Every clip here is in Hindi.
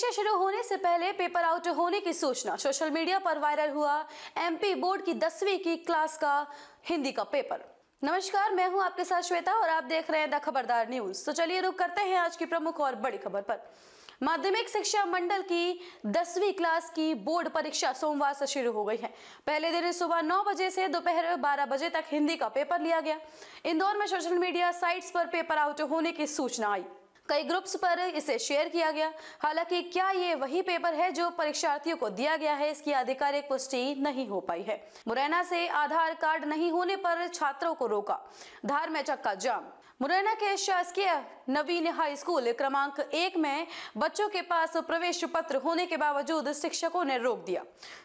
परीक्षा शुरू होने से पहले पेपर आउट होने की सूचना सोशल मीडिया पर वायरल हुआ एमपी बोर्ड की दसवीं की क्लास का हिंदी का पेपर नमस्कार मैं हूं आपके साथ श्वेता और आप देख रहे हैं द खबरदार न्यूज तो चलिए रुक करते हैं आज की प्रमुख और बड़ी खबर पर माध्यमिक शिक्षा मंडल की दसवीं क्लास की बोर्ड परीक्षा सोमवार से शुरू हो गई है पहले दिन सुबह नौ बजे से दोपहर बारह बजे तक हिंदी का पेपर लिया गया इंदौर में सोशल मीडिया साइट्स पर पेपर आउट होने की सूचना आई कई ग्रुप्स पर इसे शेयर किया गया हालांकि क्या ये वही पेपर है जो परीक्षार्थियों को दिया गया है इसकी आधिकारिक पुष्टि नहीं हो पाई है मुरैना से आधार कार्ड नहीं होने पर छात्रों को रोका धार में चक्का जाम मुरैना के शासकीय नवीन हाई स्कूल क्रमांक एक में बच्चों के पास प्रवेश पत्र होने के बावजूद शिक्षकों ने रोक दिया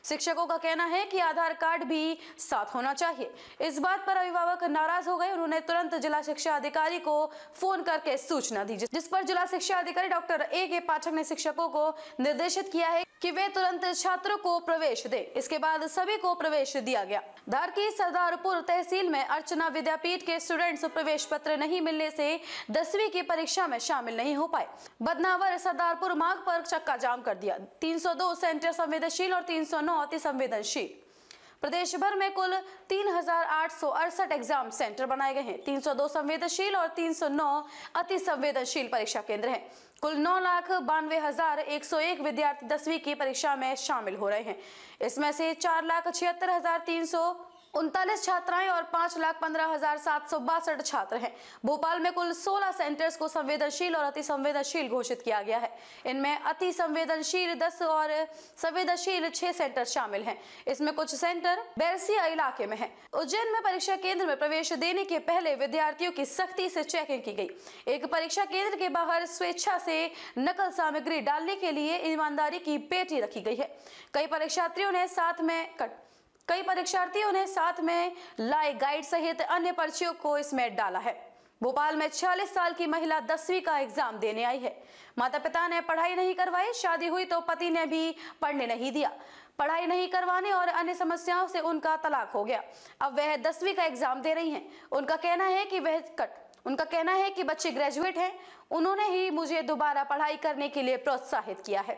शिक्षकों का कहना है कि आधार कार्ड भी साथ होना चाहिए इस बात पर अभिभावक नाराज हो गए उन्होंने तुरंत जिला शिक्षा अधिकारी को फोन करके सूचना दी जिस पर जिला शिक्षा अधिकारी डॉक्टर ए के पाठक ने शिक्षकों को निर्देशित किया है कि वे तुरंत छात्रों को प्रवेश दे इसके बाद सभी को प्रवेश दिया गया धार की सरदारपुर तहसील में अर्चना विद्यापीठ के स्टूडेंट्स प्रवेश पत्र नहीं मिलने से दसवीं की परीक्षा में शामिल नहीं हो पाए बदनावर सरदारपुर मार्ग पर चक्का जाम कर दिया 302 सेंटर संवेदनशील और 309 अति संवेदनशील प्रदेश भर में कुल तीन एग्जाम सेंटर बनाए गए हैं 302 संवेदनशील और 309 अति संवेदनशील परीक्षा केंद्र हैं कुल नौ लाख बानवे हजार एक सौ एक विद्यार्थी दसवीं की परीक्षा में शामिल हो रहे हैं इसमें से चार लाख छिहत्तर हजार तीन सौ उनतालीस छात्राएं और पांच लाख पंद्रह हजार सात सौ बासठ छात्र हैं भोपाल में कुल 16 सेंटर्स को संवेदनशील और अति संवेदनशील घोषित किया गया है इनमें अति संवेदनशील 10 और संवेदनशील 6 सेंटर शामिल हैं इसमें कुछ सेंटर बैरसिया इलाके में है उज्जैन में परीक्षा केंद्र में प्रवेश देने के पहले विद्यार्थियों की सख्ती से चेकिंग की गई एक परीक्षा केंद्र के बाहर स्वेच्छा से नकल सामग्री डालने के लिए ईमानदारी की पेटी रखी गई है कई परीक्षार्थियों ने साथ में कई परीक्षार्थियों ने साथ में लाए गाइड सहित अन्य पर्चियों को इसमें डाला है भोपाल में 46 साल की महिला दसवीं का एग्जाम देने आई है माता पिता ने पढ़ाई नहीं करवाई शादी हुई तो पति ने भी पढ़ने नहीं दिया पढ़ाई नहीं करवाने और अन्य समस्याओं से उनका तलाक हो गया अब वह दसवीं का एग्जाम दे रही हैं उनका कहना है कि वह कट उनका कहना है कि बच्चे ग्रेजुएट हैं उन्होंने ही मुझे दोबारा पढ़ाई करने के लिए प्रोत्साहित किया है